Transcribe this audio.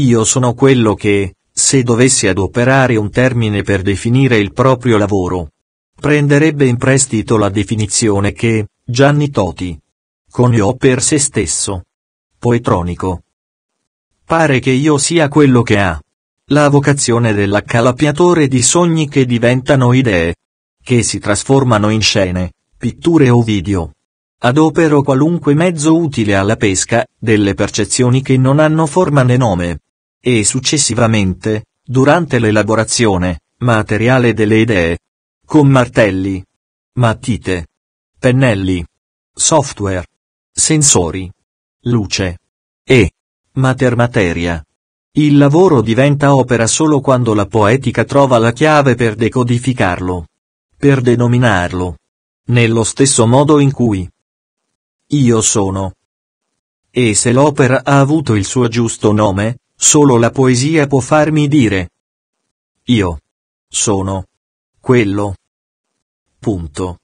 Io sono quello che, se dovessi adoperare un termine per definire il proprio lavoro, prenderebbe in prestito la definizione che, Gianni Toti, coniò per se stesso. Poetronico. Pare che io sia quello che ha. La vocazione dell'accalapiatore di sogni che diventano idee. Che si trasformano in scene, pitture o video. Adopero qualunque mezzo utile alla pesca, delle percezioni che non hanno forma né nome e successivamente, durante l'elaborazione, materiale delle idee, con martelli, matite, pennelli, software, sensori, luce e matermateria. Il lavoro diventa opera solo quando la poetica trova la chiave per decodificarlo, per denominarlo, nello stesso modo in cui io sono. E se l'opera ha avuto il suo giusto nome, Solo la poesia può farmi dire. Io. Sono. Quello. Punto.